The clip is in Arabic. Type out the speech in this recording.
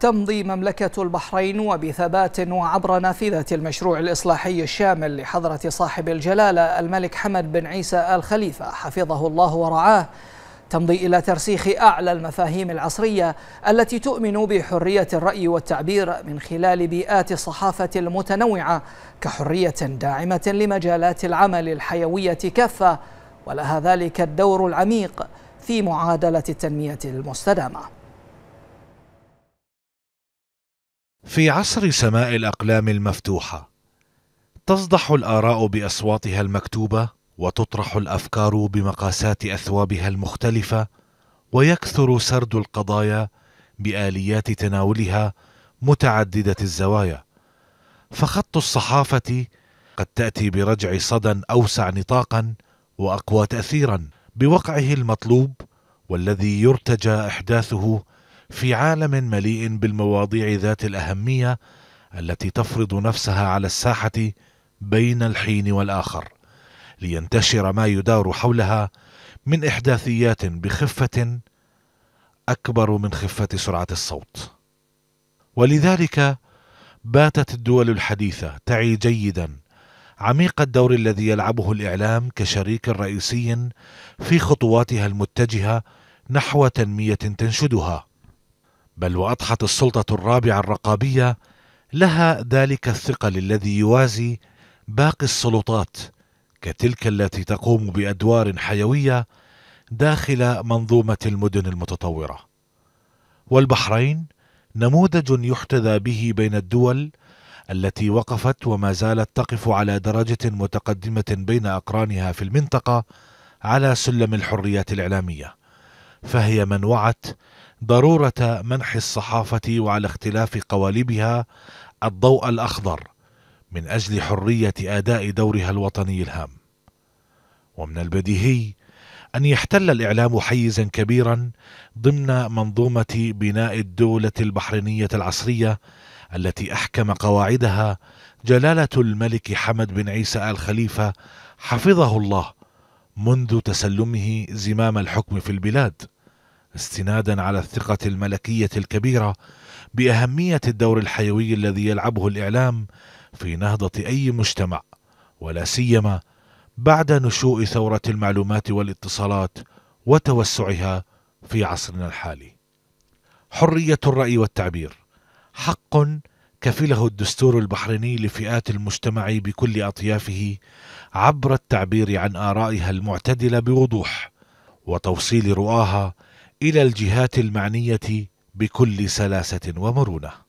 تمضي مملكة البحرين وبثبات وعبر نافذة المشروع الإصلاحي الشامل لحضرة صاحب الجلالة الملك حمد بن عيسى آل خليفة حفظه الله ورعاه تمضي إلى ترسيخ أعلى المفاهيم العصرية التي تؤمن بحرية الرأي والتعبير من خلال بيئات الصحافة المتنوعة كحرية داعمة لمجالات العمل الحيوية كافة ولها ذلك الدور العميق في معادلة التنمية المستدامة في عصر سماء الاقلام المفتوحه تصدح الاراء باصواتها المكتوبه وتطرح الافكار بمقاسات اثوابها المختلفه ويكثر سرد القضايا باليات تناولها متعدده الزوايا فخط الصحافه قد تاتي برجع صدى اوسع نطاقا واقوى تاثيرا بوقعه المطلوب والذي يرتجى احداثه في عالم مليء بالمواضيع ذات الاهميه التي تفرض نفسها على الساحه بين الحين والاخر لينتشر ما يدار حولها من احداثيات بخفه اكبر من خفه سرعه الصوت ولذلك باتت الدول الحديثه تعي جيدا عميق الدور الذي يلعبه الاعلام كشريك رئيسي في خطواتها المتجهه نحو تنميه تنشدها بل واضحت السلطه الرابعه الرقابيه لها ذلك الثقل الذي يوازي باقي السلطات كتلك التي تقوم بادوار حيويه داخل منظومه المدن المتطوره والبحرين نموذج يحتذى به بين الدول التي وقفت وما زالت تقف على درجه متقدمه بين اقرانها في المنطقه على سلم الحريات الاعلاميه فهي من وعت ضروره منح الصحافه وعلى اختلاف قوالبها الضوء الاخضر من اجل حريه اداء دورها الوطني الهام ومن البديهي ان يحتل الاعلام حيزا كبيرا ضمن منظومه بناء الدوله البحرينيه العصريه التي احكم قواعدها جلاله الملك حمد بن عيسى ال خليفه حفظه الله منذ تسلمه زمام الحكم في البلاد استنادا على الثقه الملكيه الكبيره باهميه الدور الحيوي الذي يلعبه الاعلام في نهضه اي مجتمع ولا سيما بعد نشوء ثوره المعلومات والاتصالات وتوسعها في عصرنا الحالي حريه الراي والتعبير حق كفله الدستور البحريني لفئات المجتمع بكل اطيافه عبر التعبير عن ارائها المعتدله بوضوح وتوصيل رؤاها الى الجهات المعنيه بكل سلاسه ومرونه